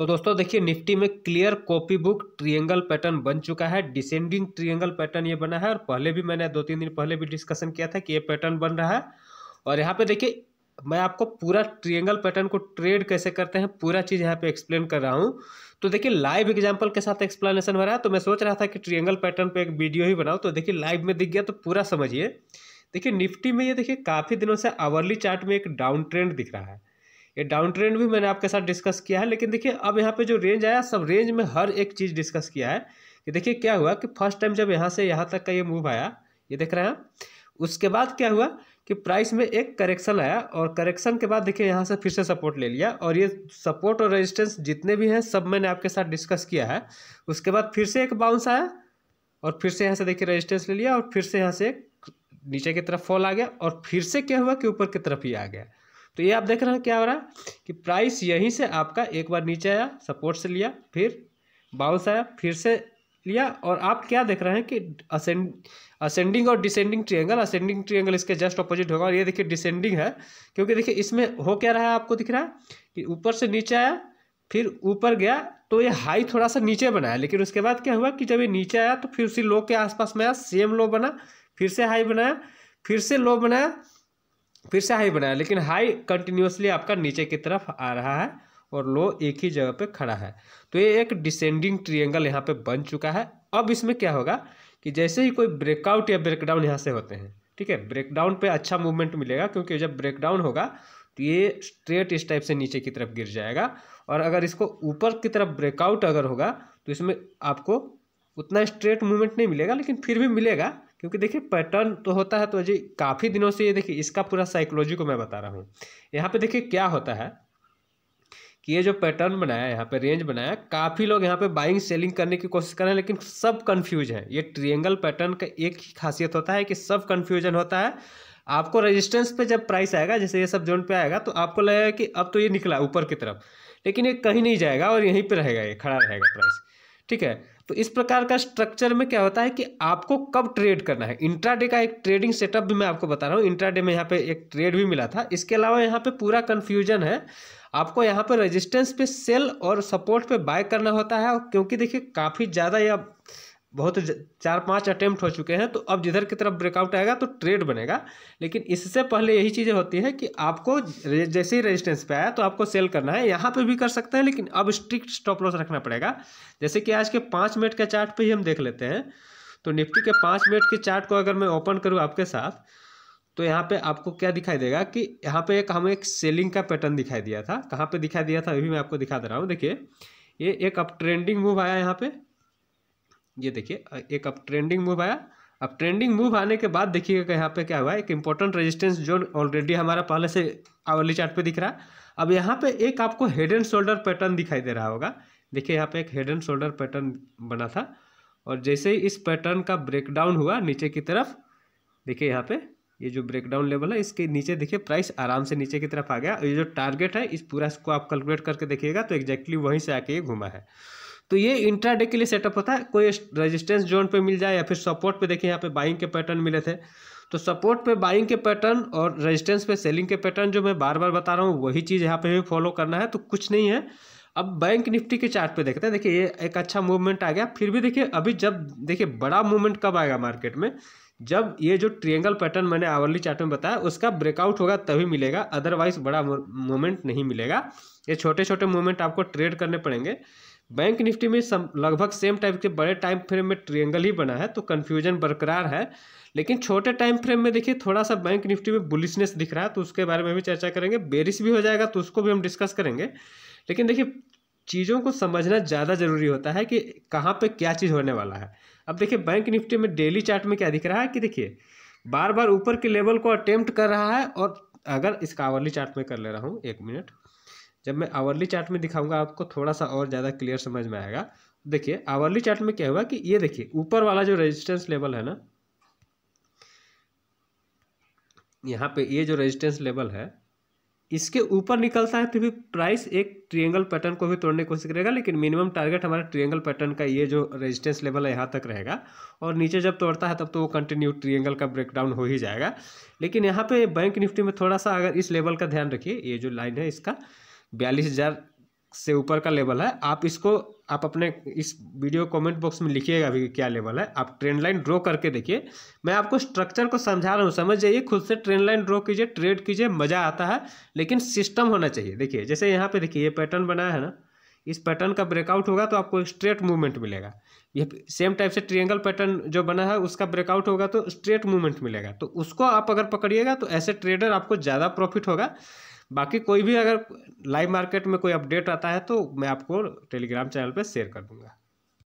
तो दोस्तों देखिए निफ्टी में clear copybook triangle pattern बन चुका है डिसेंडिंग ट्रियंगल पैटर्न ये बना है और पहले भी मैंने दो तीन दिन पहले भी डिस्कशन किया था कि ये पैटर्न बन रहा है और यहाँ पे देखिए मैं आपको पूरा ट्रियंगल पैटर्न को ट्रेड कैसे करते हैं पूरा चीज़ यहाँ पे एक्सप्लेन कर रहा हूँ तो देखिए लाइव एग्जाम्पल के साथ एक्सप्लेनेशन हो रहा है तो मैं सोच रहा था कि ट्रियंगल पैटर्न पर एक वीडियो ही बनाऊँ तो देखिए लाइव में दिख गया तो पूरा समझिए देखिए निफ्टी में ये देखिए काफ़ी दिनों से आवर्ली चार्ट में एक डाउन ट्रेंड दिख रहा है ये डाउन ट्रेंड भी मैंने आपके साथ डिस्कस किया है लेकिन देखिए अब यहाँ पे जो रेंज आया सब रेंज में हर एक चीज़ डिस्कस किया है कि देखिए क्या हुआ कि फर्स्ट टाइम जब यहाँ से यहाँ तक का ये मूव आया ये देख रहे हैं उसके बाद क्या हुआ कि प्राइस में एक करेक्शन आया और करेक्शन के बाद देखिए यहाँ से फिर से सपोर्ट ले लिया और ये सपोर्ट और रजिस्टेंस जितने भी हैं सब मैंने आपके साथ डिस्कस किया है उसके बाद फिर से एक बाउंस आया और फिर से यहाँ से देखिए रजिस्टेंस ले लिया और फिर से यहाँ से नीचे की तरफ फॉल आ गया और फिर से क्या हुआ कि ऊपर की तरफ ही आ गया तो ये आप देख रहे हैं क्या हो रहा है कि प्राइस यहीं से आपका एक बार नीचे आया सपोर्ट से लिया फिर बाउंस आया फिर से लिया और आप क्या देख रहे हैं कि असेंड असेंडिंग और डिसेंडिंग ट्रिएंगल असेंडिंग ट्रिएंगल इसके जस्ट अपोजिट होगा और ये देखिए डिसेंडिंग है क्योंकि देखिए इसमें हो क्या रहा है आपको दिख रहा है कि ऊपर से नीचे आया फिर ऊपर गया तो ये हाई थोड़ा सा नीचे बनाया लेकिन उसके बाद क्या हुआ कि जब ये नीचे आया तो फिर उसी लो के आसपास में आया सेम लो बना फिर से हाई बनाया फिर से लो बनाया फिर से हाई बनाया लेकिन हाई कंटिन्यूसली आपका नीचे की तरफ आ रहा है और लो एक ही जगह पे खड़ा है तो ये एक डिसेंडिंग ट्रीएंगल यहाँ पे बन चुका है अब इसमें क्या होगा कि जैसे ही कोई ब्रेकआउट या ब्रेकडाउन यहाँ से होते हैं ठीक है ब्रेकडाउन पे अच्छा मूवमेंट मिलेगा क्योंकि जब ब्रेकडाउन होगा तो ये स्ट्रेट इस टाइप से नीचे की तरफ गिर जाएगा और अगर इसको ऊपर की तरफ ब्रेकआउट अगर होगा तो इसमें आपको उतना स्ट्रेट मूवमेंट नहीं मिलेगा लेकिन फिर भी मिलेगा क्योंकि देखिए पैटर्न तो होता है तो जी काफ़ी दिनों से ये देखिए इसका पूरा साइकोलॉजी को मैं बता रहा हूँ यहाँ पे देखिए क्या होता है कि ये जो पैटर्न बनाया यहाँ पे रेंज बनाया काफ़ी लोग यहाँ पे बाइंग सेलिंग करने की कोशिश कर रहे हैं लेकिन सब कन्फ्यूज हैं ये ट्रिएंगल पैटर्न का एक ही खासियत होता है कि सब कन्फ्यूजन होता है आपको रजिस्टेंस पे जब प्राइस आएगा जैसे ये सब जोन पे आएगा तो आपको लगेगा कि अब तो ये निकला ऊपर की तरफ लेकिन ये कहीं नहीं जाएगा और यहीं पर रहेगा ये खड़ा रहेगा प्राइस ठीक है तो इस प्रकार का स्ट्रक्चर में क्या होता है कि आपको कब ट्रेड करना है इंट्राडे का एक ट्रेडिंग सेटअप भी मैं आपको बता रहा हूँ इंट्राडे में यहाँ पे एक ट्रेड भी मिला था इसके अलावा यहाँ पे पूरा कन्फ्यूजन है आपको यहाँ पे रेजिस्टेंस पे सेल और सपोर्ट पे बाय करना होता है क्योंकि देखिए काफ़ी ज़्यादा यह बहुत चार पांच अटेम्प्ट हो चुके हैं तो अब जिधर की तरफ ब्रेकआउट आएगा तो ट्रेड बनेगा लेकिन इससे पहले यही चीज़ें होती हैं कि आपको जैसे ही रेजिस्टेंस पे आया तो आपको सेल करना है यहाँ पे भी कर सकते हैं लेकिन अब स्ट्रिक्ट स्टॉप लॉस रखना पड़ेगा जैसे कि आज के पाँच मिनट के चार्ट पे ही हम देख लेते हैं तो निफ्टी के पाँच मिनट के चार्ट को अगर मैं ओपन करूँ आपके साथ तो यहाँ पर आपको क्या दिखाई देगा कि यहाँ पर एक हमें एक सेलिंग का पैटर्न दिखाई दिया था कहाँ पर दिखाई दिया था अभी मैं आपको दिखा दे रहा हूँ देखिए ये एक अप ट्रेंडिंग मूव आया यहाँ पर ये देखिए एक अब ट्रेंडिंग मूव आया अब ट्रेंडिंग मूव आने के बाद देखिएगा यहाँ पे क्या हुआ एक इम्पोर्टेंट रेजिस्टेंस जो ऑलरेडी हमारा पहले से आवली चार्ट पे दिख रहा है अब यहाँ पे एक आपको हेड एंड शोल्डर पैटर्न दिखाई दे रहा होगा देखिए यहाँ पे एक हेड एंड शोल्डर पैटर्न बना था और जैसे ही इस पैटर्न का ब्रेकडाउन हुआ नीचे की तरफ देखिए यहाँ पे ये जो ब्रेकडाउन लेवल है इसके नीचे देखिए प्राइस आराम से नीचे की तरफ आ गया और ये जो टारगेट है इस पूरा इसको आप कैलकुलेट करके देखिएगा तो एक्जैक्टली वहीं से आके ये घूमा है तो ये इंट्राडे के लिए सेटअप होता है कोई रेजिस्टेंस जोन पे मिल जाए या फिर सपोर्ट पे देखिए यहाँ पे बाइंग के पैटर्न मिले थे तो सपोर्ट पे बाइंग के पैटर्न और रेजिस्टेंस पे सेलिंग के पैटर्न जो मैं बार बार बता रहा हूँ वही चीज़ यहाँ पे भी फॉलो करना है तो कुछ नहीं है अब बैंक निफ्टी के चार्ट पे देखते हैं देखिए ये एक अच्छा मूवमेंट आ गया फिर भी देखिए अभी जब देखिए बड़ा मूवमेंट कब आएगा मार्केट में जब ये जो ट्रिएंगल पैटर्न मैंने आवर्ली चार्ट में बताया उसका ब्रेकआउट होगा तभी मिलेगा अदरवाइज बड़ा मूवमेंट नहीं मिलेगा ये छोटे छोटे मूवमेंट आपको ट्रेड करने पड़ेंगे बैंक निफ्टी में लगभग सेम टाइप के बड़े टाइम फ्रेम में ट्रिएंगल ही बना है तो कन्फ्यूजन बरकरार है लेकिन छोटे टाइम फ्रेम में देखिए थोड़ा सा बैंक निफ्टी में बुलिशनेस दिख रहा है तो उसके बारे में भी चर्चा करेंगे बेरिस भी हो जाएगा तो उसको भी हम डिस्कस करेंगे लेकिन देखिए चीज़ों को समझना ज़्यादा ज़रूरी होता है कि कहाँ पे क्या चीज़ होने वाला है अब देखिए बैंक निफ्टी में डेली चार्ट में क्या दिख रहा है कि देखिए बार बार ऊपर के लेवल को अटेम्प्ट कर रहा है और अगर इसका आवरली चार्ट में कर ले रहा हूँ एक मिनट जब मैं आवरली चार्ट में दिखाऊंगा आपको थोड़ा सा और ज़्यादा क्लियर समझ में आएगा देखिए आवरली चार्ट में क्या हुआ कि ये देखिए ऊपर वाला जो रेजिस्टेंस लेवल है ना यहाँ पे ये जो रेजिस्टेंस लेवल है इसके ऊपर निकलता है तो भी प्राइस एक ट्रिएंगल पैटर्न को भी तोड़ने की कोशिश करेगा लेकिन मिनिमम टारगेट हमारा ट्रिएंगल पैटर्न का ये जो रेजिस्टेंस लेवल है यहाँ तक रहेगा और नीचे जब तोड़ता है तब तो वो कंटिन्यू ट्रिएंगल का ब्रेकडाउन हो ही जाएगा लेकिन यहाँ पे बैंक निफ्टी में थोड़ा सा अगर इस लेवल का ध्यान रखिए ये जो लाइन है इसका बयालीस हज़ार से ऊपर का लेवल है आप इसको आप अपने इस वीडियो कमेंट बॉक्स में लिखिएगा अभी क्या लेवल है आप ट्रेंड लाइन ड्रॉ करके देखिए मैं आपको स्ट्रक्चर को समझा रहा हूँ समझ जाइए खुद से ट्रेंड लाइन ड्रॉ कीजिए ट्रेड कीजिए मज़ा आता है लेकिन सिस्टम होना चाहिए देखिए जैसे यहाँ पे देखिए ये पैटर्न बनाया है ना इस पैटर्न का ब्रेकआउट होगा तो आपको स्ट्रेट मूवमेंट मिलेगा ये सेम टाइप से ट्रियंगल पैटर्न जो बना है उसका ब्रेकआउट होगा तो स्ट्रेट मूवमेंट मिलेगा तो उसको आप अगर पकड़िएगा तो ऐसे ट्रेडर आपको ज़्यादा प्रॉफिट होगा बाकी कोई भी अगर लाइव मार्केट में कोई अपडेट आता है तो मैं आपको टेलीग्राम चैनल पर शेयर कर दूँगा